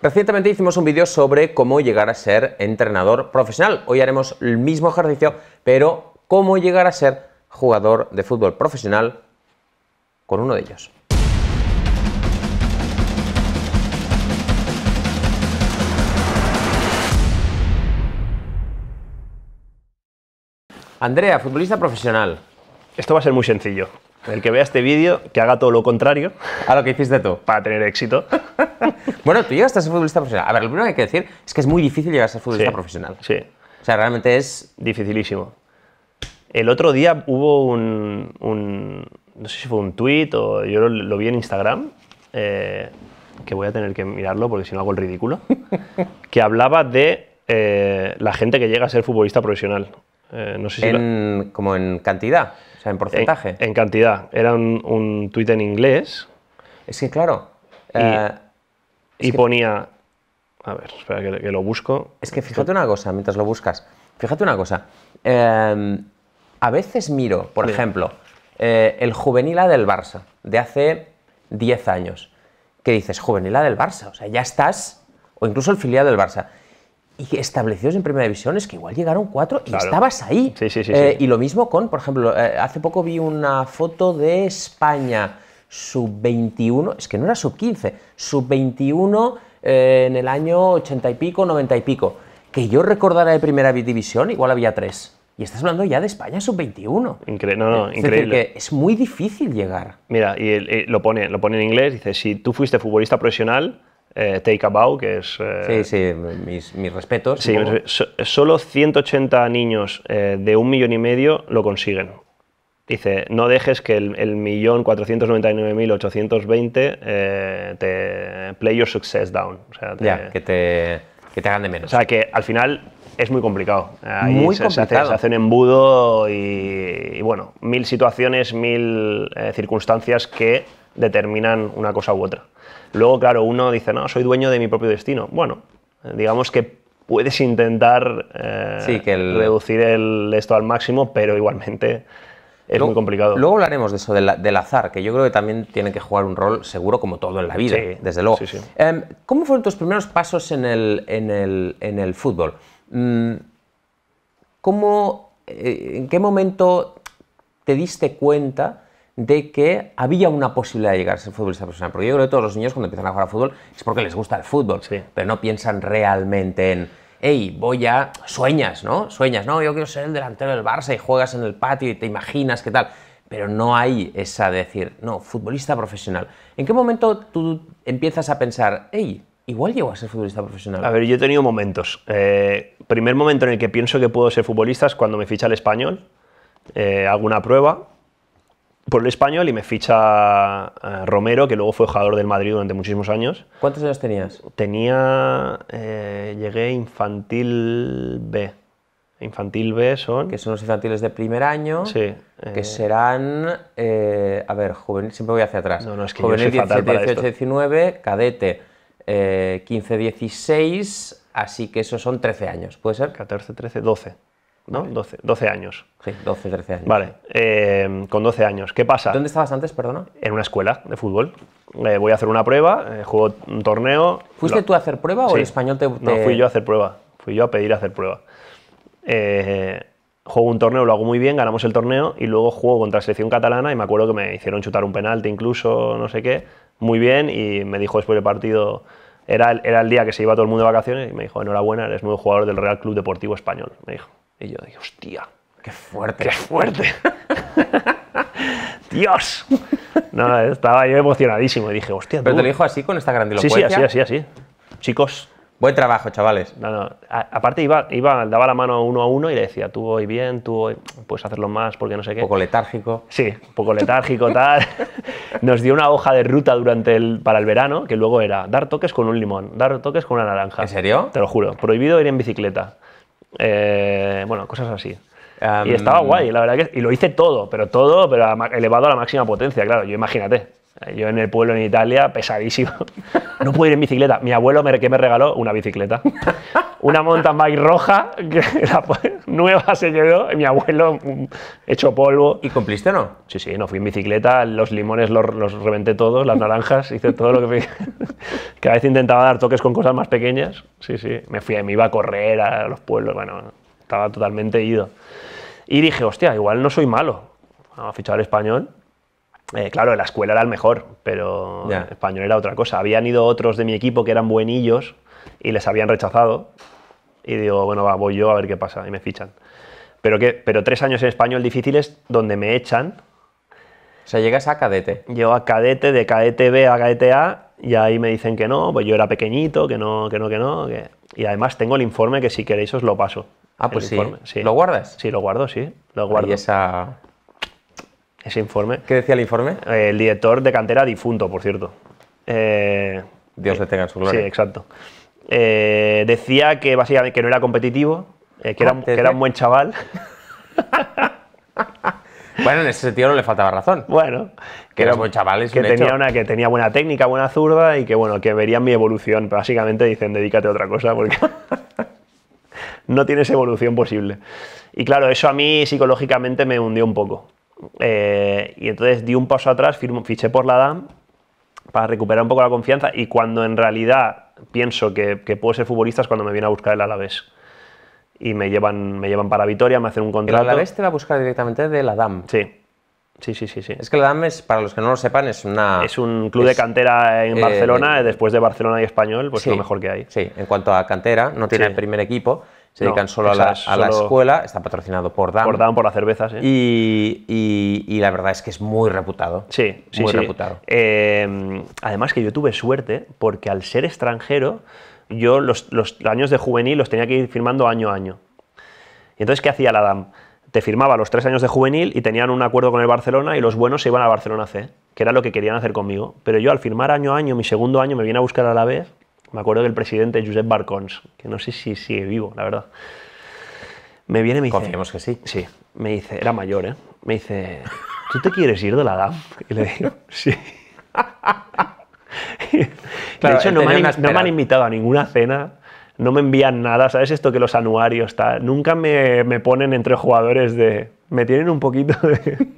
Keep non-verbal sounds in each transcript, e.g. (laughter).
Recientemente hicimos un vídeo sobre cómo llegar a ser entrenador profesional. Hoy haremos el mismo ejercicio, pero cómo llegar a ser jugador de fútbol profesional con uno de ellos. Andrea, futbolista profesional. Esto va a ser muy sencillo el que vea este vídeo, que haga todo lo contrario. A lo que hiciste tú. Para tener éxito. (laughs) bueno, tú llegas a ser futbolista profesional. A ver, lo primero que hay que decir es que es muy difícil llegar a ser futbolista profesional. Sí. O sea, realmente es... Dificilísimo. El otro día hubo un, no sé si fue un tweet o yo lo, vi en Instagram, eh, que voy a tener que mirarlo porque si no hago el ridículo, (laughs) que hablaba de eh, la gente que llega a ser futbolista profesional. Eh, no sé si en, ¿Como en cantidad? O sea, en porcentaje. En, cantidad. Era un, un tuit en inglés. Es que, claro. Y, eh, ponía. A ver, espera que, lo busco. Es que fíjate una cosa, mientras lo buscas. Fíjate una cosa. Em, a veces miro, por ejemplo, eh, el juvenil A del Barça, de hace 10 años, que dices, juvenil A del Barça, o sea, ya estás, o incluso el filial del Barça, y establecidos en primera división es que igual llegaron cuatro y estabas ahí. Sí, sí, eh, sí, y lo mismo con, por ejemplo, eh, hace poco vi una foto de España sub-21, es que no era sub-15, sub-21 eh, en el año ochenta y pico, noventa y pico, que yo recordara de primera división, igual había tres. Y estás hablando ya de España sub-21. no, no, increíble. es muy difícil llegar. Mira, y, lo, pone, lo pone en inglés, dice, si tú fuiste futbolista profesional, eh, Take bow, que es... Eh, sí, sí, mis, respetos. Sí, solo 180 niños eh, de un millón y medio lo consiguen. Dice, no dejes que el, millón 499.820 te play your success down. O sea, ya, que te, te hagan de menos. O sea, que al final es muy complicado. hay muy complicado. Se, hace, se, embudo y, bueno, mil situaciones, mil circunstancias que determinan una cosa u otra. Luego, claro, uno dice, no, soy dueño de mi propio destino. Bueno, eh, digamos que puedes intentar eh, reducir el, esto al máximo, pero igualmente es muy complicado. Luego hablaremos de eso, del, azar, que yo creo que también tiene que jugar un rol seguro como todo en la vida, desde luego. Em, ¿Cómo fueron tus primeros pasos en el, en el, en el fútbol? Mm, ¿Cómo, eh, ¿En qué momento te diste cuenta de que había una posibilidad de llegar a ser futbolista profesional. Porque yo creo que todos los niños cuando empiezan a jugar a fútbol es porque les gusta el fútbol, pero no piensan realmente en, hey, voy a... Sueñas, ¿no? Sueñas, no, yo quiero ser el delantero del Barça y juegas en el patio y te imaginas qué tal. Pero no hay esa de decir, no, futbolista profesional. ¿En qué momento tú empiezas a pensar, hey, igual llego a ser futbolista profesional? A ver, yo he tenido momentos. Eh, primer momento en el que pienso que puedo ser futbolista es cuando me ficha el español, eh, alguna prueba por el español y me ficha eh, Romero, que luego fue jugador del Madrid durante muchísimos años. ¿Cuántos años tenías? Tenía. Eh, llegué infantil B. Infantil B son. Que son los infantiles de primer año. Sí. Que eh, serán. a ver, juvenil, siempre voy hacia atrás. No, no, es que juvenil 17, 18, 19, cadete 15, 16. Así que esos son 13 años, ¿puede ser? 14, 13, 12. ¿no? 12, 12, años. Sí, 12, 13 años. Vale, em, con 12 años. ¿Qué pasa? ¿Dónde estabas antes, perdona? En una escuela de fútbol. Eh, voy a hacer una prueba, eh, juego un torneo. ¿Fuiste tú a hacer prueba o el español te, No, fui yo a hacer prueba. Fui yo a pedir a hacer prueba. Eh, juego un torneo, lo hago muy bien, ganamos el torneo y luego juego contra la selección catalana y me acuerdo que me hicieron chutar un penalti incluso, no sé qué, muy bien y me dijo después del partido... Era era el día que se iba todo el mundo de vacaciones y me dijo, enhorabuena, eres nuevo jugador del Real Club Deportivo Español, me dijo. Y yo dije, hostia. Qué fuerte. Qué fuerte. (laughs) Dios. No, estaba yo emocionadísimo y dije, hostia. Pero te lo dijo así con esta grandilocuencia. Sí, sí, así, Chicos. Buen trabajo, chavales. aparte iba, iba, daba la mano uno a uno y le decía, tú hoy bien, tú hoy puedes hacerlo más porque no sé qué. Un poco letárgico. Sí, un poco letárgico, (laughs) tal. Nos dio una hoja de ruta durante el, para el verano que luego era dar toques con un limón, dar toques con una naranja. ¿En serio? Te lo juro. Prohibido ir en bicicleta eh, bueno, cosas así. y estaba guay, la verdad que. Y lo hice todo, pero todo, pero elevado a la máxima potencia, claro. Yo imagínate. Yo en el pueblo en Italia, pesadísimo. (laughs) No puedo ir en bicicleta. Mi abuelo me, que me regaló una bicicleta. Una mountain bike roja, (laughs) nueva se quedó, y mi abuelo mm, hecho polvo. ¿Y cumpliste o no? Sí, sí, no fui en bicicleta, los limones los, reventé todos, las naranjas, (laughs) hice todo lo que me... Cada vez intentaba dar toques con cosas más pequeñas. Sí, sí, me fui, me iba a correr a los pueblos, bueno, estaba totalmente ido. Y dije, hostia, igual no soy malo. Vamos a fichar al español eh, claro, la escuela era el mejor, pero español era otra cosa. Habían ido otros de mi equipo que eran buenillos y les habían rechazado. Y digo, bueno, voy yo a ver qué pasa. Y me fichan. Pero, que, pero tres años en español difíciles donde me echan. O sea, llegas a cadete. Llego a cadete, de cadete B a cadete A, y ahí me dicen que no, pues yo era pequeñito, que no, que no, que no. Y además tengo el informe que si queréis os lo paso. Ah, pues sí. sí. ¿Lo guardas? Sí, lo guardo, sí. Lo guardo. Y esa ese informe. ¿Qué decía el informe? Eh, el director de cantera difunto, por cierto. Eh, Dios le tenga en su gloria. Sí, exacto. Eh, decía que básicamente que no era competitivo, ah, que era, un buen chaval. (laughs) bueno, en ese sentido no le faltaba razón. Bueno, que, era un buen chaval, que tenía buena técnica, buena zurda y que bueno, que verían mi evolución. básicamente dicen, dedícate a otra cosa porque (laughs) no tienes evolución posible. Y claro, eso a mí psicológicamente me hundió un poco. Eh, y entonces di un paso atrás, fiché por la DAM para recuperar un poco la confianza y cuando en realidad pienso que, que puedo ser futbolista es cuando me viene a buscar el Alavés. Y me llevan, me llevan para Vitoria, me hacen un contrato. El Alavés te va a buscar directamente de la DAM. Sí. Sí, sí, sí, sí. Es que la DAM, es, para los que no lo sepan, es una... Es un club de cantera en eh, Barcelona, después de Barcelona y Español, pues lo mejor que hay. Sí, en cuanto a cantera, no tiene el primer equipo, se dedican solo, a la, escuela, está patrocinado por dam Por Dam por las cervezas. sí. Y, y, la verdad es que es muy reputado. Sí, sí. Muy reputado. Em, además que yo tuve suerte porque al ser extranjero, yo los, los, años de juvenil los tenía que ir firmando año a año. Y entonces, ¿qué hacía la DAM? Te firmaba los tres años de juvenil y tenían un acuerdo con el Barcelona y los buenos se iban a Barcelona C, que era lo que querían hacer conmigo. Pero yo al firmar año a año, mi segundo año, me viene a buscar a la vez me acuerdo que el presidente Josep Barcons, que no sé si sigue vivo, la verdad, me viene y me dice... Confiemos que sí. Sí, me dice, era mayor, ¿eh? Me dice, ¿tú te quieres ir de la DAM? Y le digo, sí. (laughs) de hecho, no me, han, invitado a ninguna cena, no me envían nada, ¿sabes esto que los anuarios, tal? Nunca me, me ponen entre jugadores de... Me tienen un poquito de...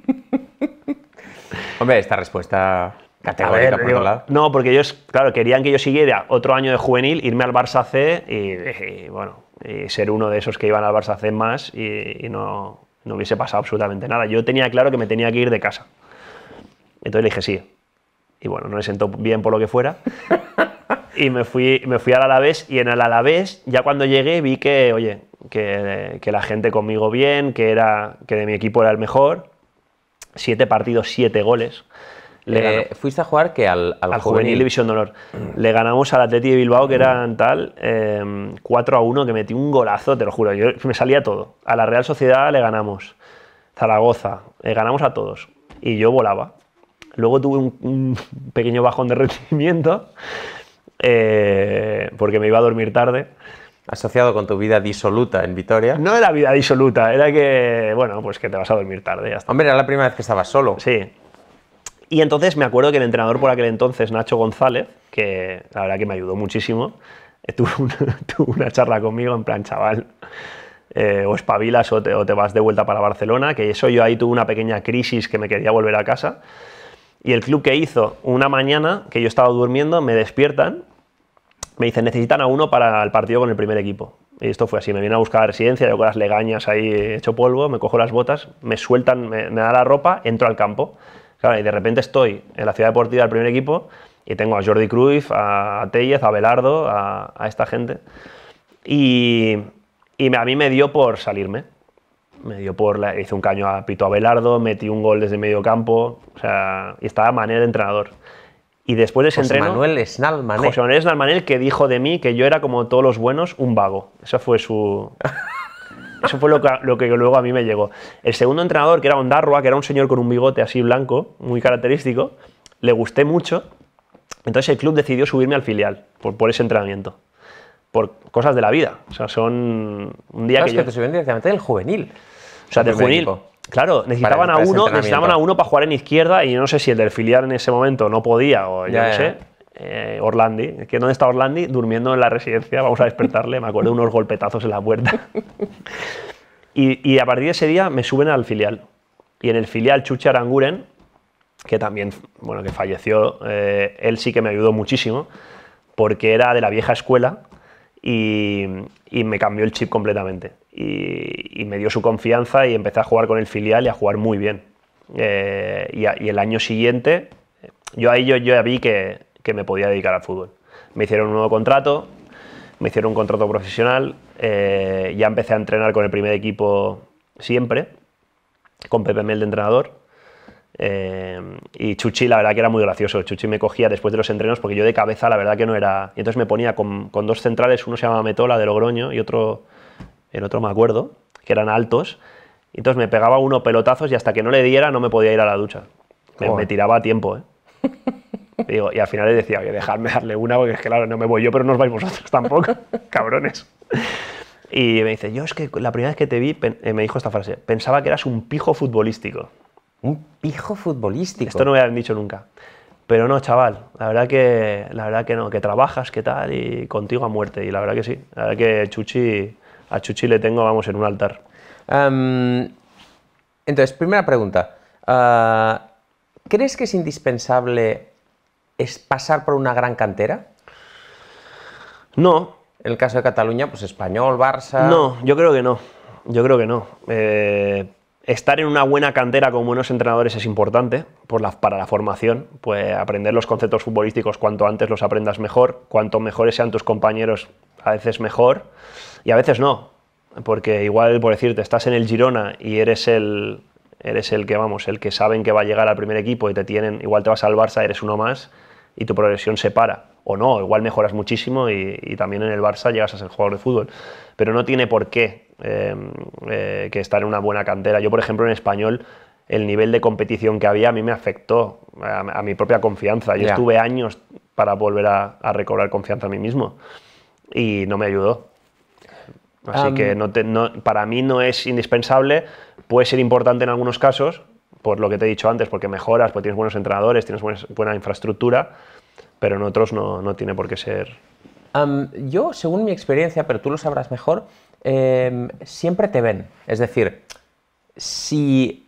(laughs) Hombre, esta respuesta no, porque ellos, claro, querían que yo siguiera otro año de juvenil, irme al Barça C y, bueno, ser uno de esos que iban al Barça C más y, no, no, hubiese pasado absolutamente nada. Yo tenía claro que me tenía que ir de casa. Entonces le dije sí. Y bueno, no le sentó bien por lo que fuera. y me fui, me fui al Alavés y en el Alavés, ya cuando llegué, vi que, oye, que, que la gente conmigo bien, que, era, que de mi equipo era el mejor. Siete partidos, siete goles. ¿Fuiste a jugar que al, al, juvenil. División de Honor. Le ganamos al Atleti de Bilbao, que eran tal, 4 em, a 1, que metí un golazo, te lo juro. Yo, me salía todo. A la Real Sociedad le ganamos. Zaragoza, ganamos a todos. Y yo volaba. Luego tuve un, pequeño bajón de (laughs) rendimiento, eh, porque me iba a dormir tarde asociado con tu vida disoluta en Vitoria. No era vida disoluta, era que, bueno, pues que te vas a dormir tarde, Hombre, era la primera vez que estabas solo. Sí, y entonces me acuerdo que el entrenador por aquel entonces, Nacho González, que la verdad que me ayudó muchísimo, eh, (laughs) tuvo una, charla conmigo en plan, chaval, eh, o espabilas o te, vas de vuelta para Barcelona, que eso yo ahí tuve una pequeña crisis que me quería volver a casa. Y el club que hizo, una mañana que yo estaba durmiendo, me despiertan, me dicen, necesitan a uno para el partido con el primer equipo. Y esto fue así, me vienen a buscar la residencia, yo con las legañas ahí hecho polvo, me cojo las botas, me sueltan, me, me da la ropa, entro al campo y de repente estoy en la ciudad deportiva del primer equipo y tengo a Jordi Cruyff, a Tellez, a Belardo, a, esta gente. Y, a mí me dio por salirme. Me dio por. La, hice un caño a Pito Belardo, metí un gol desde medio campo. O sea, y estaba Manel de entrenador. Y después de ese José entreno. Manuel José Manuel Manel, que dijo de mí que yo era como todos los buenos, un vago. Esa fue su. Eso fue lo que, luego a mí me llegó. El segundo entrenador, que era Ondarroa, que era un señor con un bigote así blanco, muy característico, le gusté mucho. Entonces el club decidió subirme al filial por, ese entrenamiento. Por cosas de la vida. O sea, son un día que. Es que te subieron directamente del juvenil. O sea, del juvenil. Claro, necesitaban a uno, necesitaban a uno para jugar en izquierda y no sé si el del filial en ese momento no podía o ya, no sé. Eh, Orlandi, que ¿dónde está Orlandi? Durmiendo en la residencia, vamos a despertarle, me acuerdo unos golpetazos en la puerta. Y, a partir de ese día me suben al filial. Y en el filial Chuchi Aranguren, que también, bueno, que falleció, eh, él sí que me ayudó muchísimo, porque era de la vieja escuela y, me cambió el chip completamente. Y, me dio su confianza y empecé a jugar con el filial y a jugar muy bien. Eh, y, el año siguiente, yo ahí yo, yo ya vi que que me podía dedicar al fútbol. Me hicieron un nuevo contrato, me hicieron un contrato profesional, eh, ya empecé a entrenar con el primer equipo siempre, con Pepe Mel de entrenador. Eh, y Chuchi, la verdad que era muy gracioso. Chuchi me cogía después de los entrenos porque yo de cabeza, la verdad que no era. Y entonces me ponía con, dos centrales, uno se llamaba Metola de Logroño y otro, el otro me acuerdo, que eran altos. Y entonces me pegaba uno pelotazos y hasta que no le diera no me podía ir a la ducha. Me, me tiraba a tiempo, ¿eh? (laughs) Y, al final le decía, oye, dejadme darle una, porque es que claro, no me voy yo, pero no os vais vosotros (laughs) tampoco, cabrones. Y me dice, yo es que la primera vez que te vi, eh, me dijo esta frase, pensaba que eras un pijo futbolístico. ¿Un pijo futbolístico? Esto no me habían dicho nunca. Pero no, chaval, la verdad que, la verdad que no, que trabajas, que tal, y contigo a muerte. Y la verdad que sí, la verdad que Chuchi, a Chuchi le tengo, vamos, en un altar. entonces, primera pregunta. Ah, ¿Crees que es indispensable es pasar por una gran cantera? No. En el caso de Cataluña, pues español, Barça. No, yo creo que no. Yo creo que no. Eh, estar en una buena cantera con buenos entrenadores es importante por para la formación. Pues aprender los conceptos futbolísticos cuanto antes los aprendas mejor, cuanto mejores sean tus compañeros, a veces mejor y a veces no. Porque igual, por decirte, estás en el Girona y eres el, eres el que, vamos, el que saben que va a llegar al primer equipo y te tienen, igual te vas al Barça, eres uno más y tu progresión se para. O no, igual mejoras muchísimo y, también en el Barça llegas a ser jugador de fútbol. Pero no tiene por qué em, eh, que estar en una buena cantera. Yo, por ejemplo, en español, el nivel de competición que había a mí me afectó a, mi propia confianza. Yo estuve años para volver a, recobrar confianza a mí mismo y no me ayudó. Así que para mí no es indispensable, puede ser importante en algunos casos, por lo que te he dicho antes, porque mejoras, porque tienes buenos entrenadores, tienes buena, infraestructura, pero en otros no, tiene por qué ser. yo, según mi experiencia, pero tú lo sabrás mejor, em, siempre te ven. Es decir, si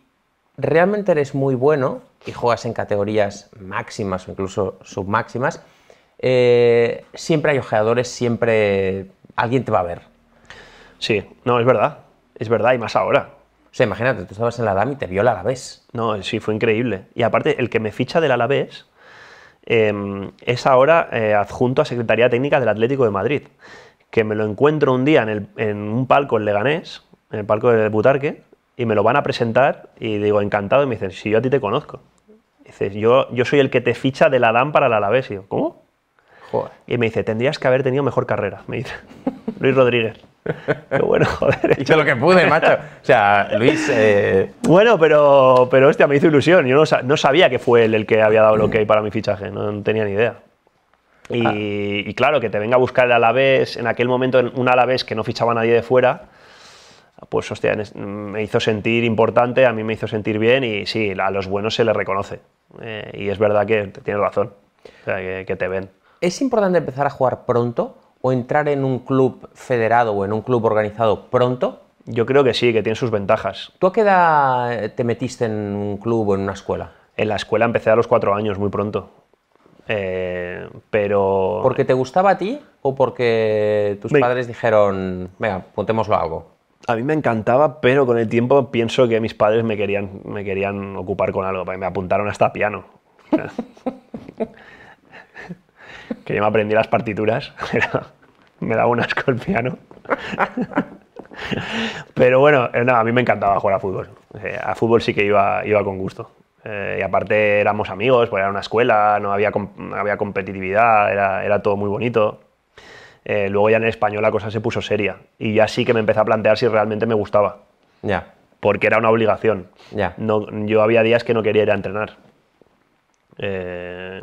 realmente eres muy bueno y juegas en categorías máximas o incluso submáximas, eh, siempre hay ojeadores, siempre alguien te va a ver. Sí, no, es verdad. Es verdad, y más ahora sea, imagínate, tú estabas en la DAM y te vio el Alavés. No, sí, fue increíble. Y aparte, el que me ficha del Alavés em, es ahora eh, adjunto a Secretaría Técnica del Atlético de Madrid, que me lo encuentro un día en, un palco en Leganés, en el palco de Butarque, y me lo van a presentar y digo, encantado, y me dicen, si yo a ti te conozco. dices, yo, yo soy el que te ficha del Adam para el Alavés. Y ¿cómo? Y me dice, tendrías que haber tenido mejor carrera, me dice (laughs) Luis Rodríguez. Qué (laughs) bueno, joder. hecho lo que pude, macho. O sea, Luis. Eh... Bueno, pero, pero hostia, me hizo ilusión. Yo no, sabía que fue él el que había dado que hay para mi fichaje. No, tenía ni idea. Ah. Y, claro, que te venga a buscar el Alavés, en aquel momento un Alavés que no fichaba a nadie de fuera, pues hostia, me hizo sentir importante, a mí me hizo sentir bien y sí, a los buenos se les reconoce. Eh, y es verdad que tienes razón, o sea, que, que te ven. ¿Es importante empezar a jugar pronto? o entrar en un club federado o en un club organizado pronto? Yo creo que sí, que tiene sus ventajas. ¿Tú a qué edad eh, te metiste en un club o en una escuela? En la escuela empecé a los cuatro años, muy pronto. Eh, pero... ¿Porque te gustaba a ti o porque tus padres dijeron, venga, apuntémoslo a algo? A mí me encantaba, pero con el tiempo pienso que mis padres me querían, me querían ocupar con algo. Me apuntaron hasta piano. (laughs) que yo me aprendí las partituras. (laughs) me daba un asco Pero bueno, eh, a mí me encantaba jugar a fútbol. Eh, a fútbol sí que iba, iba con gusto. Eh, y aparte éramos amigos, pues era una escuela, no había, había competitividad, era, era, todo muy bonito. luego ya en español la cosa se puso seria y ya sí que me empecé a plantear si realmente me gustaba. Ya. Porque era una obligación. Ya. No, yo había días que no quería ir a entrenar. Eh,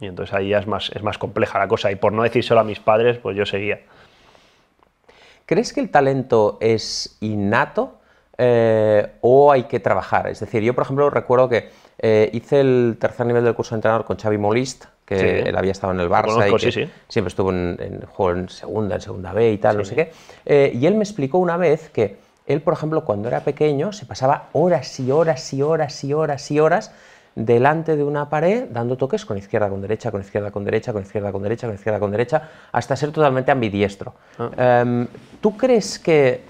y entonces ahí ya es más, es más compleja la cosa. Y por no decir solo a mis padres, pues yo seguía. ¿Crees que el talento es innato eh, o hay que trabajar? Es decir, yo por ejemplo recuerdo que eh, hice el tercer nivel del curso de entrenador con Xavi Molist, que él había estado en el Barça siempre estuvo en, en, en segunda, en segunda B y tal, no sé qué. y él me explicó una vez que él, por ejemplo, cuando era pequeño, se pasaba horas y horas y horas y horas y horas delante de una pared dando toques con izquierda, con derecha, con izquierda, con derecha, con izquierda, con derecha, con izquierda, con derecha, hasta ser totalmente ambidiestro. Ah. Em, ¿Tú crees que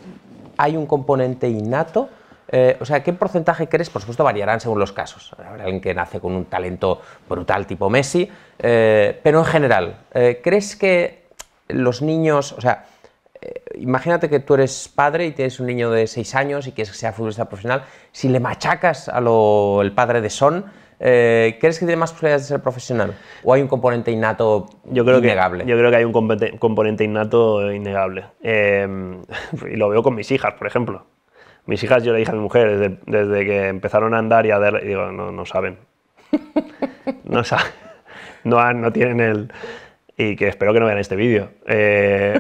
hay un componente innato? Eh, o sea, ¿qué porcentaje crees? Por supuesto, variarán según los casos. Habrá alguien que nace con un talento brutal tipo Messi, eh, pero en general, eh, ¿crees que los niños, o sea, imagínate que tú eres padre y tienes un niño de 6 años y quieres que sea futbolista profesional, si le machacas a lo, el padre de Son, eh, ¿crees que tiene más posibilidades de ser profesional? ¿O hay un componente innato yo creo innegable? Que, yo creo que hay un componente innato innegable. Eh, (laughs) y lo veo con mis hijas, por ejemplo. Mis hijas, yo le dije a mi mujer, desde, que empezaron a andar y a ver, digo, (laughs) no, saben. No saben. No, no tienen el y que espero que no vean este vídeo. Eh,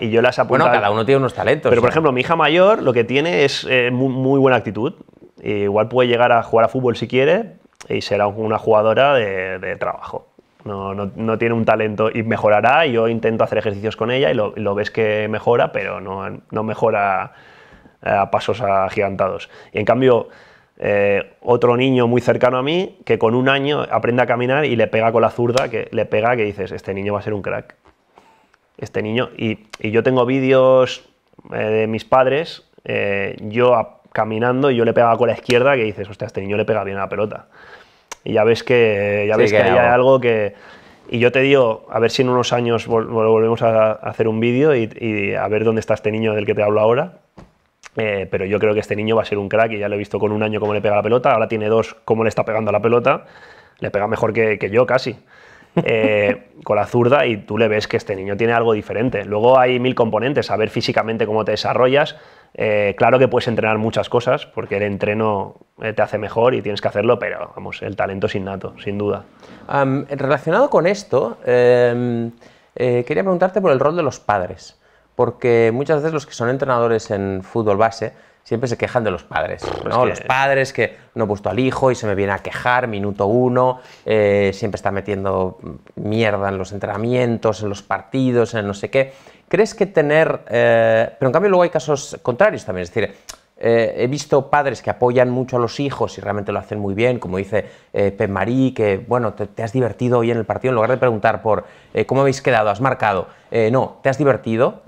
y yo las apunto. (laughs) Bueno, cada uno tiene unos talentos. Pero, por ejemplo, mi hija mayor lo que tiene es eh, muy, buena actitud. E igual puede llegar a jugar a fútbol si quiere y será una jugadora de, trabajo. No, tiene un talento y mejorará. Yo intento hacer ejercicios con ella y lo, lo ves que mejora, pero no, no mejora eh, a pasos agigantados. Y en cambio, eh, otro niño muy cercano a mí que con un año aprende a caminar y le pega con la zurda, que le pega que dices, este niño va a ser un crack. Este niño, y, yo tengo vídeos eh, de mis padres, eh, yo caminando y yo le pegaba con la izquierda que dices, hostia, este niño le pega bien a la pelota. Y ya ves que, ya ves que, hay algo que... Y yo te digo, a ver si en unos años volvemos a hacer un vídeo y, y a ver dónde está este niño del que te hablo ahora, eh, pero yo creo que este niño va a ser un crack y ya lo he visto con un año cómo le pega la pelota, ahora tiene dos cómo le está pegando la pelota, le pega mejor que, yo casi. Eh, (laughs) con la zurda y tú le ves que este niño tiene algo diferente. Luego hay mil componentes, a ver físicamente cómo te desarrollas. Eh, claro que puedes entrenar muchas cosas porque el entreno te hace mejor y tienes que hacerlo, pero vamos, el talento es innato, sin duda. relacionado con esto, em, quería preguntarte por el rol de los padres porque muchas veces los que son entrenadores en fútbol base siempre se quejan de los padres, pues ¿no? Los padres que no he puesto al hijo y se me viene a quejar, minuto uno, eh, siempre está metiendo mierda en los entrenamientos, en los partidos, en no sé qué. ¿Crees que tener... Eh, pero en cambio luego hay casos contrarios también, es decir, eh, he visto padres que apoyan mucho a los hijos y realmente lo hacen muy bien, como dice eh, Pep Marí, que bueno, te, has divertido hoy en el partido, en lugar de preguntar por eh, cómo habéis quedado, has marcado, no, te has divertido,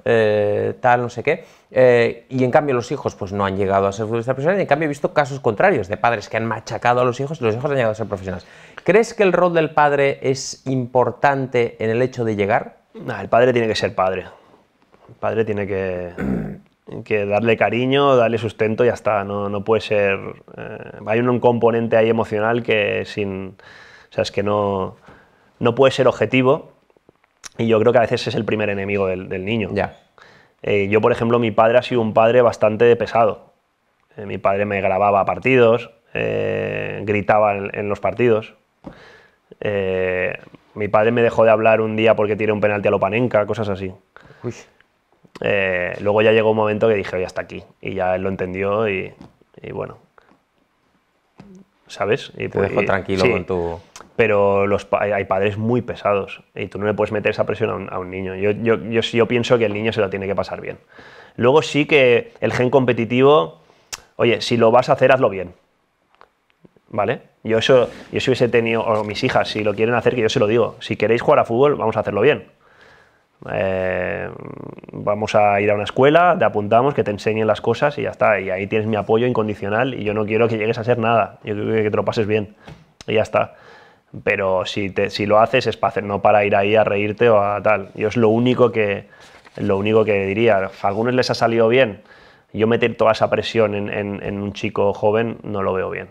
tal, no sé qué. y en cambio los hijos pues no han llegado a ser futbolistas profesionales, y en cambio he visto casos contrarios de padres que han machacado a los hijos y los hijos han llegado a ser profesionales. ¿Crees que el rol del padre es importante en el hecho de llegar? Nah, el padre tiene que ser padre. El padre tiene que que darle cariño, darle sustento y ya está. No, no puede ser. Eh, hay un componente ahí emocional que sin. O sea, es que no, no puede ser objetivo. Y yo creo que a veces es el primer enemigo del, niño. Ya. Eh, yo, por ejemplo, mi padre ha sido un padre bastante pesado. Eh, mi padre me grababa partidos, gritaba en, los partidos. mi padre me dejó de hablar un día porque tiene un penalti a Lopanenka, cosas así. Uy. Eh, luego ya llegó un momento que dije, oye, hasta aquí. Y ya él lo entendió y, bueno. ¿Sabes? Y, Te pues, dejo tranquilo con tu... Pero los, hay padres muy pesados y tú no le puedes meter esa presión a un, niño. Yo, yo, pienso que el niño se lo tiene que pasar bien. Luego sí que el gen competitivo, oye, si lo vas a hacer, hazlo bien. ¿Vale? Yo eso, yo si hubiese tenido, o mis hijas, si lo quieren hacer, que yo se lo digo. Si queréis jugar a fútbol, vamos a hacerlo bien. Eh, vamos a ir a una escuela, te apuntamos, que te enseñen las cosas y ya está. Y ahí tienes mi apoyo incondicional y yo no quiero que llegues a hacer nada, yo quiero que te lo pases bien y ya está. Pero si, si lo haces es para no para ir ahí a reírte o a tal. Yo es lo único que, lo único que diría. A algunos les ha salido bien. Yo meter toda esa presión en, un chico joven no lo veo bien.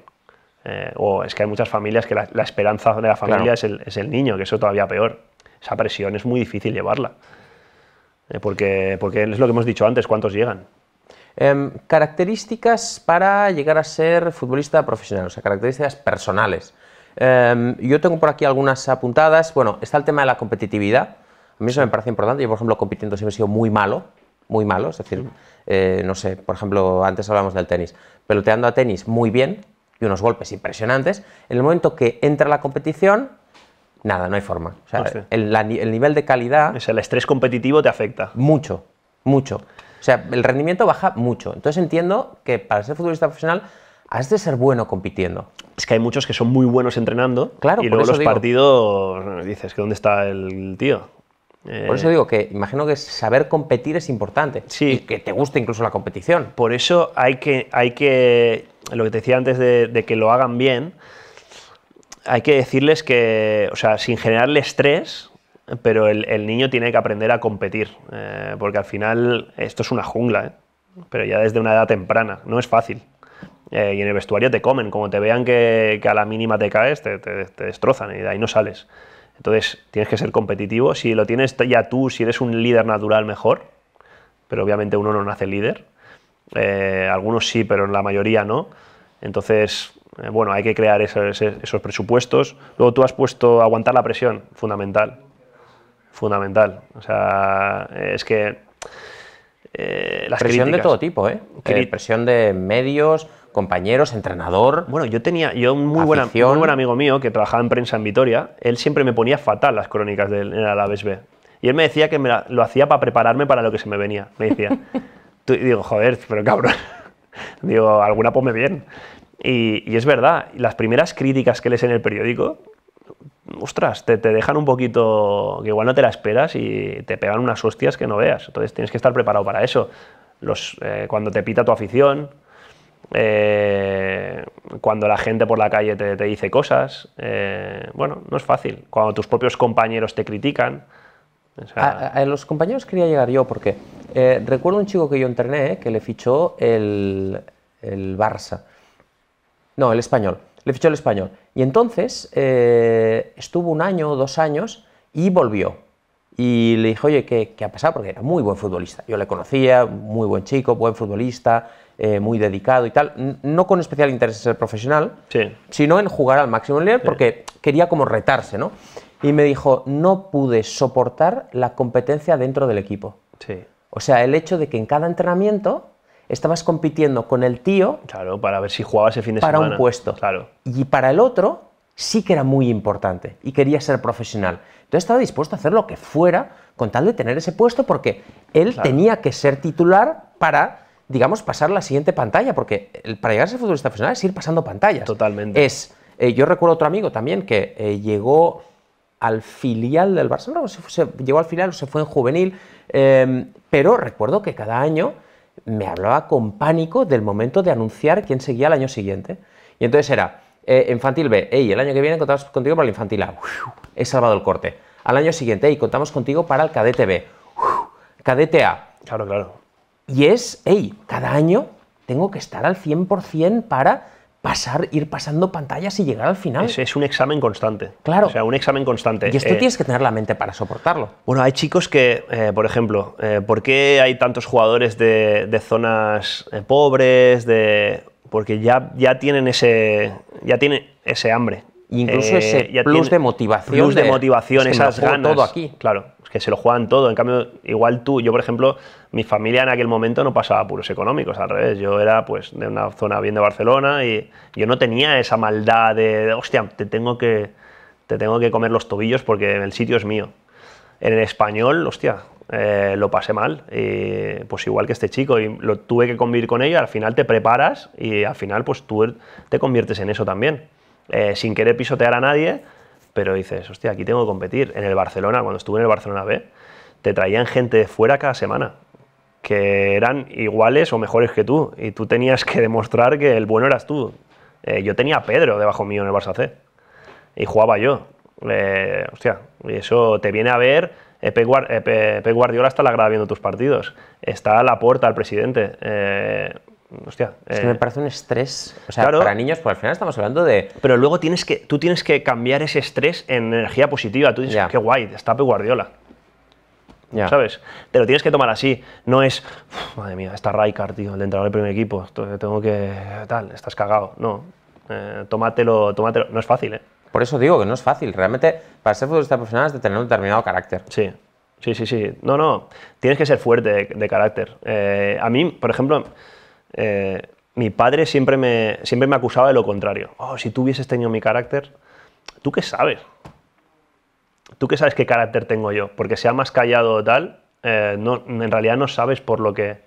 Eh, o es que hay muchas familias que la, esperanza de la familia es, el, es el niño, que eso todavía peor esa presión es muy difícil llevarla. Eh, porque, porque es lo que hemos dicho antes, ¿cuántos llegan? Em, características para llegar a ser futbolista profesional, o sea, características personales. Em, yo tengo por aquí algunas apuntadas. Bueno, está el tema de la competitividad. A mí eso me parece importante. Yo, por ejemplo, compitiendo siempre he sido muy malo, muy malo. Es decir, eh, no sé, por ejemplo, antes hablábamos del tenis. Peloteando a tenis muy bien y unos golpes impresionantes. En el momento que entra la competición, Nada, no hay forma. el, nivel de calidad... O el estrés competitivo te afecta. Mucho, mucho. O sea, el rendimiento baja mucho. Entonces entiendo que para ser futbolista profesional has de ser bueno compitiendo. Es que hay muchos que son muy buenos entrenando claro, y luego los partidos eh, dices que dónde está el tío. Eh, por eso digo que imagino que saber competir es importante sí, y que te guste incluso la competición. Por eso hay que, hay que lo que te decía antes de que lo hagan bien, hay que decirles que, o sea, sin generarle estrés, pero el, niño tiene que aprender a competir, eh, porque al final esto es una jungla, ¿eh? pero ya desde una edad temprana, no es fácil. Eh, y en el vestuario te comen, como te vean que, a la mínima te caes, te, destrozan y de ahí no sales. Entonces tienes que ser competitivo, si lo tienes ya tú, si eres un líder natural mejor, pero obviamente uno no nace líder, algunos sí, pero la mayoría no. Entonces eh, bueno, hay que crear esos, presupuestos. Luego tú has puesto aguantar la presión, fundamental. Fundamental. O sea, es que... Eh, presión de todo tipo, ¿eh? ¿eh? Presión de medios, compañeros, entrenador. Bueno, yo tenía yo un muy, buen amigo mío que trabajaba en prensa en Vitoria. Él siempre me ponía fatal las crónicas del la B. Y él me decía que lo hacía para prepararme para lo que se me venía. Me decía. y (laughs) digo, joder, pero cabrón. (laughs) digo, alguna ponme bien. Y, es verdad, las primeras críticas que lees en el periódico, ostras, te, te, dejan un poquito que igual no te la esperas y te pegan unas hostias que no veas. Entonces tienes que estar preparado para eso. Los, eh, cuando te pita tu afición, eh, cuando la gente por la calle te, te dice cosas, eh, bueno, no es fácil. Cuando tus propios compañeros te critican. a, los compañeros quería llegar yo porque recuerdo un chico que yo entrené que le fichó el, el Barça no, el español. Le fichó el español. Y entonces eh, estuvo un año o dos años y volvió. Y le dijo, oye, ¿qué, ¿qué, ha pasado? Porque era muy buen futbolista. Yo le conocía, muy buen chico, buen futbolista, eh, muy dedicado y tal. No con especial interés en ser profesional, sino en jugar al máximo nivel porque quería como retarse, ¿no? Y me dijo, no pude soportar la competencia dentro del equipo. Sí. O sea, el hecho de que en cada entrenamiento estabas compitiendo con el tío. Claro, para ver si jugabas el fin de semana. Para un puesto. Claro. Y para el otro sí que era muy importante y quería ser profesional. Entonces estaba dispuesto a hacer lo que fuera con tal de tener ese puesto porque él tenía que ser titular para, digamos, pasar la siguiente pantalla, porque para llegar a ser futbolista profesional es ir pasando pantallas. Totalmente. Es, eh, yo recuerdo otro amigo también que eh, llegó al filial del Barcelona, o se, fue, llegó al filial o se fue en juvenil, eh, pero recuerdo que cada año me hablaba con pánico del momento de anunciar quién seguía al año siguiente. Y entonces era, eh, infantil B, hey, el año que viene contamos contigo para el infantil A, he salvado el corte. Al año siguiente, hey, contamos contigo para el cadete B, cadete A. Claro, claro. Y es, hey, cada año tengo que estar al 100% para pasar, ir pasando pantallas y llegar al final. Es, un examen constante. Claro. O sea, un examen constante. Y esto eh, tienes que tener la mente para soportarlo. Bueno, hay chicos que, eh, por ejemplo, eh, ¿por qué hay tantos jugadores de, zonas pobres? De, porque ya, ya, tienen ese, ya tienen ese hambre. Incluso ese eh, plus de motivación. Plus de, de motivación, esas lo ganas. todo aquí. Claro, es que se lo juegan todo. En cambio, igual tú, yo por ejemplo, mi familia en aquel momento no pasaba puros económicos, al revés. Yo era pues de una zona bien de Barcelona y yo no tenía esa maldad de, hostia, te tengo que, te tengo que comer los tobillos porque el sitio es mío. En el español, hostia, eh, lo pasé mal, pues igual que este chico, y lo tuve que convivir con ello, al final te preparas y al final pues tú te conviertes en eso también. Eh, sin querer pisotear a nadie, pero dices, hostia, aquí tengo que competir. En el Barcelona, cuando estuve en el Barcelona B, te traían gente de fuera cada semana, que eran iguales o mejores que tú, y tú tenías que demostrar que el bueno eras tú. Eh, yo tenía a Pedro debajo mío en el Barça C, y jugaba yo. Eh, hostia, y eso te viene a ver Pep eh, Guardiola está la grada viendo tus partidos. Está a la puerta al presidente. Hostia, es que me eh, parece un estrés. sea, para niños, pues al final estamos hablando de. Pero luego tienes que, tú tienes que cambiar ese estrés en energía positiva. Tú dices, qué guay, está Guardiola. ¿Sabes? Te lo tienes que tomar así. No es, madre mía, está Raikar, tío, el entrar del primer equipo. Tengo que. tal, estás cagado. No. Eh, tómatelo, tómatelo. No es fácil, ¿eh? Por eso digo que no es fácil. Realmente, para ser futbolista profesional es de tener un determinado carácter. Sí. Sí, sí, sí. No, no. Tienes que ser fuerte de, carácter. Eh, a mí, por ejemplo eh, mi padre siempre me, siempre me acusaba de lo contrario. Oh, si tú hubieses tenido mi carácter, ¿tú qué sabes? ¿Tú qué sabes qué carácter tengo yo? Porque sea más callado o tal, eh, no, en realidad no sabes por lo que...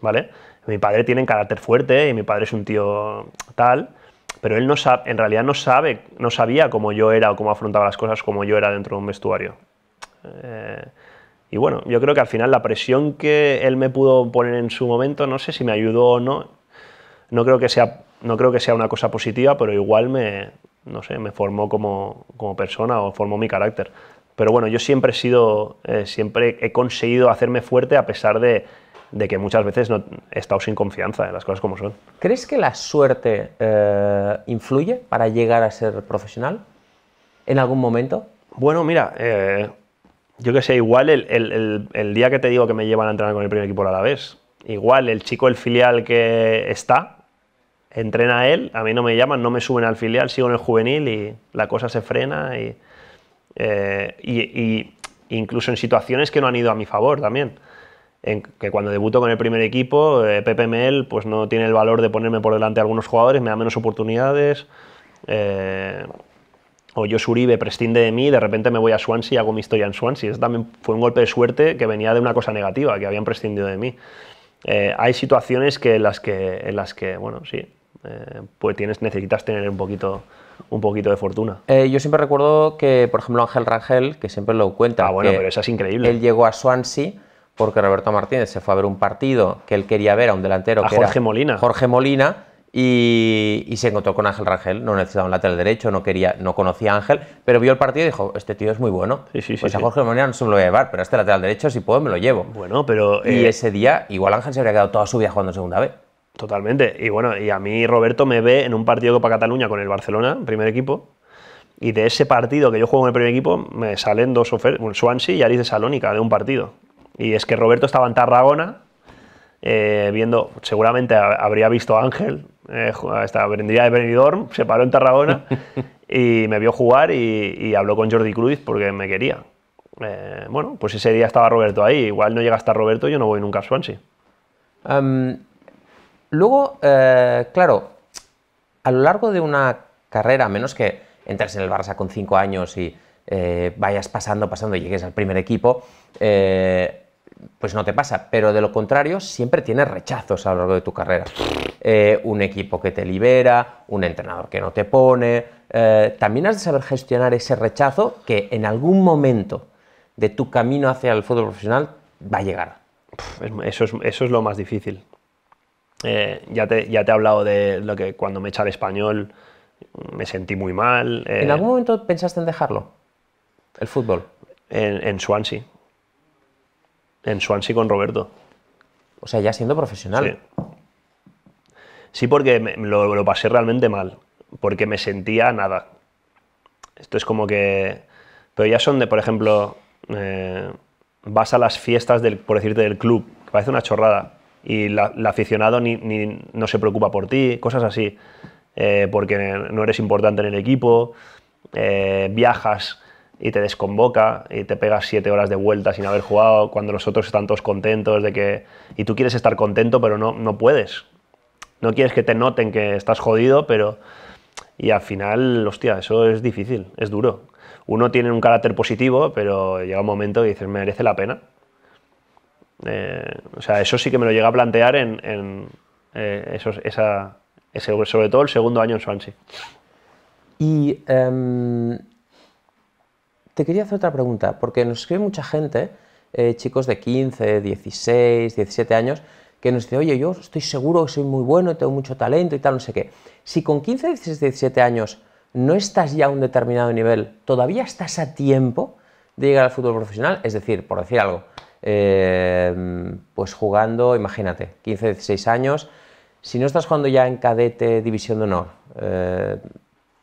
¿Vale? Mi padre tiene carácter fuerte y mi padre es un tío tal, pero él no sabe, en realidad no sabe, no sabía cómo yo era o cómo afrontaba las cosas, como yo era dentro de un vestuario. Eh, y bueno, yo creo que al final la presión que él me pudo poner en su momento, no sé si me ayudó o no, no creo que sea, no creo que sea una cosa positiva, pero igual me, no sé, me formó como, como persona o formó mi carácter. Pero bueno, yo siempre he sido, eh, siempre he conseguido hacerme fuerte a pesar de, de que muchas veces no, he estado sin confianza en las cosas como son. ¿Crees que la suerte eh, influye para llegar a ser profesional en algún momento? Bueno, mira, eh, yo que sé, igual el, día que te digo que me llevan a entrenar con el primer equipo a la vez, igual el chico, el filial que está, entrena a él, a mí no me llaman, no me suben al filial, sigo en el juvenil y la cosa se frena y, eh, incluso en situaciones que no han ido a mi favor también. En que cuando debuto con el primer equipo, eh, PPML pues no tiene el valor de ponerme por delante de algunos jugadores, me da menos oportunidades. Eh, o yo suribe prescinde de mí de repente me voy a Swansea y hago mi historia en Swansea. Eso también fue un golpe de suerte que venía de una cosa negativa, que habían prescindido de mí. Eh, hay situaciones que en las que, las que bueno, sí, eh, pues tienes, necesitas tener un poquito, un poquito de fortuna. Eh, yo siempre recuerdo que, por ejemplo, Ángel Rangel, que siempre lo cuenta. Ah, él llegó a Swansea porque Roberto Martínez se fue a ver un partido que él quería ver a un delantero que Jorge Molina. Jorge Molina y, se encontró con Ángel Rangel, no necesitaba un lateral derecho, no quería, no conocía a Ángel, pero vio el partido y dijo, este tío es muy bueno, pues a Jorge Molina no se lo voy a llevar, pero a este lateral derecho si puedo me lo llevo. Bueno, pero... Y eh, ese día igual Ángel se habría quedado toda su vida jugando en segunda B. Totalmente, y bueno, y a mí Roberto me ve en un partido para Cataluña con el Barcelona, primer equipo, y de ese partido que yo juego en el primer equipo me salen dos ofertas, Swansea y Aris de Salónica de un partido. Y es que Roberto estaba en Tarragona, eh, viendo, seguramente habría visto a Ángel, eh, vendría de Benidorm, se paró en Tarragona (laughs) y me vio jugar y, habló con Jordi Cruz porque me quería. Eh, bueno, pues ese día estaba Roberto ahí. Igual no llega hasta Roberto, yo no voy nunca a Swansea. Em, luego, eh, claro, a lo largo de una carrera, menos que entres en el Barça con cinco años y eh, vayas pasando, pasando y llegues al primer equipo, pues no te pasa, pero de lo contrario siempre tienes rechazos a lo largo de tu carrera. Eh, un equipo que te libera, un entrenador que no te pone. Eh, también has de saber gestionar ese rechazo que en algún momento de tu camino hacia el fútbol profesional va a llegar. Eso es, lo más difícil. Eh, ya, te, ya te he hablado de lo que cuando me echa el español mm, me sentí muy mal. ¿En algún momento pensaste en dejarlo? ¿El fútbol? en Swansea en Swansea con Roberto. O sea, ya siendo profesional. Sí, porque lo, lo, pasé realmente mal, porque me sentía nada. Esto es como que... Pero ya son de, por ejemplo, eh, vas a las fiestas, del, por decirte, del club, parece una chorrada, y el aficionado ni, no se preocupa por ti, cosas así, eh, porque no eres importante en el equipo, eh, viajas y te desconvoca y te pegas siete horas de vuelta sin haber jugado cuando los otros están todos contentos de que... Y tú quieres estar contento, pero no, no puedes. No quieres que te noten que estás jodido, pero... Y al final, hostia, eso es difícil, es duro. Uno tiene un carácter positivo, pero llega un momento y dices, merece la pena. Eh, o sea, eso sí que me lo llega a plantear en, en eh, esa, sobre todo el segundo año en Swansea. Y em, te quería hacer otra pregunta, porque nos escribe mucha gente, eh, chicos de 15, 16, 17 años, que nos dice, oye, yo estoy seguro que soy muy bueno, tengo mucho talento y tal, no sé qué. Si con 15, 16, 17 años no estás ya a un determinado nivel, todavía estás a tiempo de llegar al fútbol profesional, es decir, por decir algo, eh, pues jugando, imagínate, 15, 16 años, si no estás jugando ya en cadete, división de honor, eh,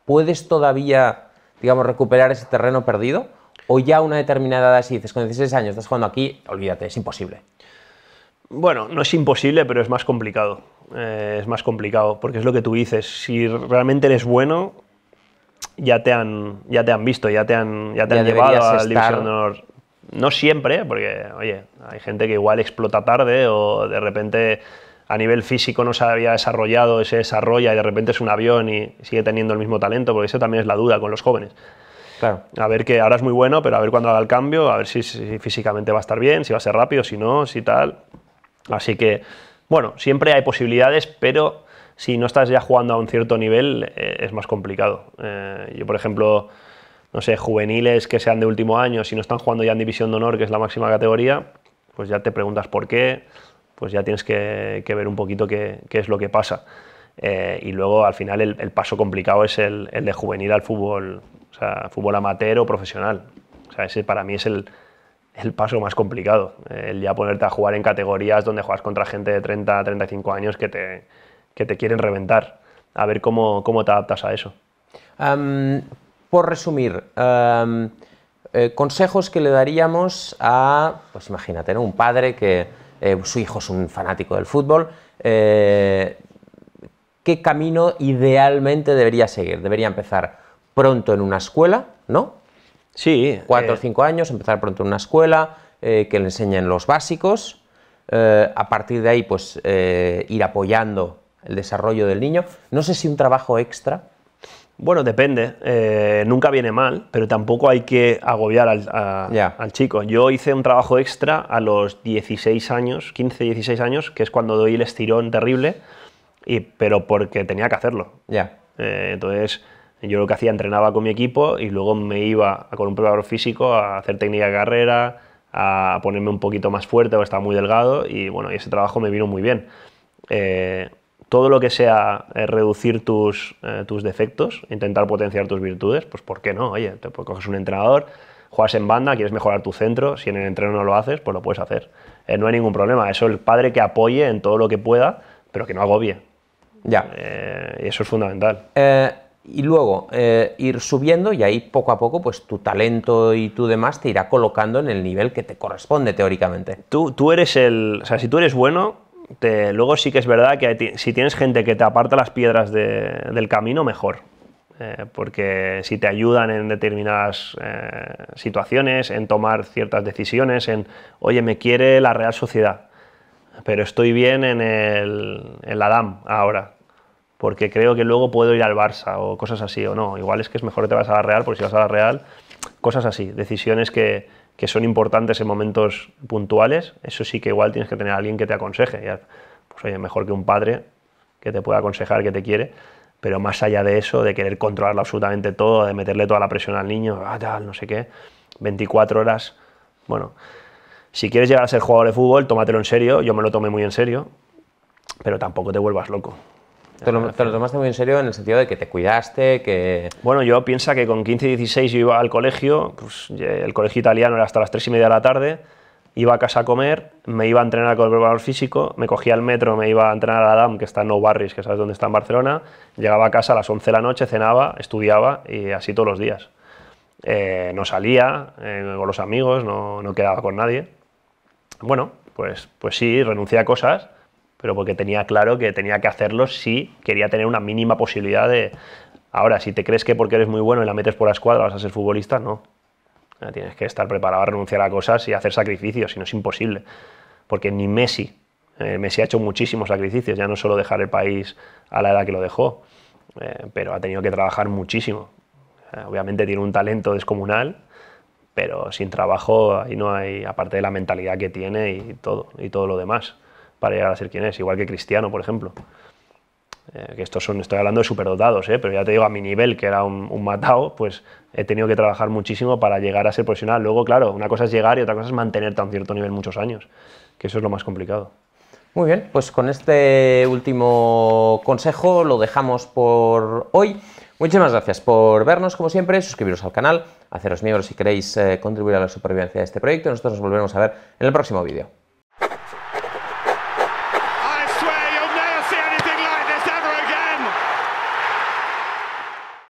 puedes todavía digamos, recuperar ese terreno perdido? ¿O ya una determinada edad, si dices con 16 años estás jugando aquí, olvídate, es imposible? Bueno, no es imposible, pero es más complicado. Eh, es más complicado, porque es lo que tú dices. Si realmente eres bueno, ya te han, ya te han visto, ya te han, ya te llevado al la Honor. No siempre, porque, oye, hay gente que igual explota tarde o de repente a nivel físico no se había desarrollado, se desarrolla y de repente es un avión y sigue teniendo el mismo talento, porque eso también es la duda con los jóvenes. A ver que ahora es muy bueno, pero a ver cuándo haga el cambio, a ver si, físicamente va a estar bien, si va a ser rápido, si no, si tal. Así que, bueno, siempre hay posibilidades, pero si no estás ya jugando a un cierto nivel, eh, es más complicado. Eh, yo, por ejemplo, no sé, juveniles que sean de último año, si no están jugando ya en División de Honor, que es la máxima categoría, pues ya te preguntas por qué, pues ya tienes que, ver un poquito qué, es lo que pasa. Eh, y luego al final el, paso complicado es el, de juvenil al fútbol, o sea, fútbol amateur o profesional. O sea, ese para mí es el, paso más complicado. El ya ponerte a jugar en categorías donde juegas contra gente de 30 a 35 años que te, que te quieren reventar. A ver cómo, te adaptas a eso. por resumir, eh, consejos que le daríamos a, pues imagínate, un padre que eh, su hijo es un fanático del fútbol. Eh, ¿Qué camino idealmente debería seguir? ¿Debería empezar pronto en una escuela? ¿No? Sí. Cuatro o eh. cinco años, empezar pronto en una escuela, que le enseñen los básicos. a partir de ahí, pues ir apoyando el desarrollo del niño. No sé si un trabajo extra bueno, depende. Eh, nunca viene mal, pero tampoco hay que agobiar al, chico. Yo hice un trabajo extra a los 16 años, 15, 16 años, que es cuando doy el estirón terrible, y, pero porque tenía que hacerlo. Ya. Eh, entonces, yo lo que hacía, entrenaba con mi equipo y luego me iba con un preparador físico a hacer técnica de carrera, a ponerme un poquito más fuerte, porque estaba muy delgado, y bueno, ese trabajo me vino muy bien. Eh, todo lo que sea eh, reducir tus, eh, tus, defectos, intentar potenciar tus virtudes, pues ¿por qué no? Oye, te coges un entrenador, juegas en banda, quieres mejorar tu centro, si en el entreno no lo haces, pues lo puedes hacer. Eh, no hay ningún problema. Eso el padre que apoye en todo lo que pueda, pero que no agobie. Ya. eso es fundamental. y luego, ir subiendo y ahí poco a poco, pues tu talento y tu demás te irá colocando en el nivel que te corresponde teóricamente. Tú, tú eres el. O sea, si tú eres bueno, luego sí que es verdad que si tienes gente que te aparta las piedras del camino, mejor. Eh, porque si te ayudan en determinadas eh, situaciones, en tomar ciertas decisiones, en, oye, me quiere la Real Sociedad, pero estoy bien en, el, en la DAM ahora, porque creo que luego puedo ir al Barça o cosas así, o no, igual es que es mejor que te vas a la Real, porque si vas a la Real, cosas así, decisiones que, que son importantes en momentos puntuales, eso sí que igual tienes que tener alguien que te aconseje. Ya, pues oye, mejor que un padre que te pueda aconsejar, que te quiere, pero más allá de eso, de querer controlar absolutamente todo, de meterle toda la presión al niño, ah, no sé qué, 24 horas, bueno, si quieres llegar a ser jugador de fútbol, tómatelo en serio, yo me lo tomé muy en serio, pero tampoco te vuelvas loco. Te lo, tomaste muy en serio en el sentido de que te cuidaste, que... Bueno, yo piensa que con 15 y 16 yo iba al colegio, pues, el colegio italiano era hasta las 3 y media de la tarde, iba a casa a comer, me iba a entrenar con el preparador físico, me cogía el metro, me iba a entrenar a la DAM, que está en no Barris, que sabes dónde está en Barcelona, llegaba a casa a las 11 de la noche, cenaba, estudiaba y así todos los días. Eh, no salía eh, con los amigos, no, no, quedaba con nadie. Bueno, pues, pues sí, renuncié a cosas pero porque tenía claro que tenía que hacerlo si quería tener una mínima posibilidad de... Ahora, si te crees que porque eres muy bueno y la metes por la escuadra vas a ser futbolista, no. Tienes que estar preparado a renunciar a cosas y hacer sacrificios, si no es imposible. Porque ni Messi, eh, Messi ha hecho muchísimos sacrificios, ya no solo dejar el país a la edad que lo dejó, eh, pero ha tenido que trabajar muchísimo. Eh, obviamente tiene un talento descomunal, pero sin trabajo ahí no hay, aparte de la mentalidad que tiene y todo, y todo lo demás para llegar a ser quien es, igual que Cristiano, por ejemplo. Eh, que estos son, estoy hablando de superdotados, eh, pero ya te digo, a mi nivel, que era un, matado, pues he tenido que trabajar muchísimo para llegar a ser profesional. Luego, claro, una cosa es llegar y otra cosa es mantenerte a un cierto nivel muchos años, que eso es lo más complicado. Muy bien, pues con este último consejo lo dejamos por hoy. Muchísimas gracias por vernos, como siempre, suscribiros al canal, haceros miembros si queréis eh, contribuir a la supervivencia de este proyecto. Nosotros nos volveremos a ver en el próximo vídeo.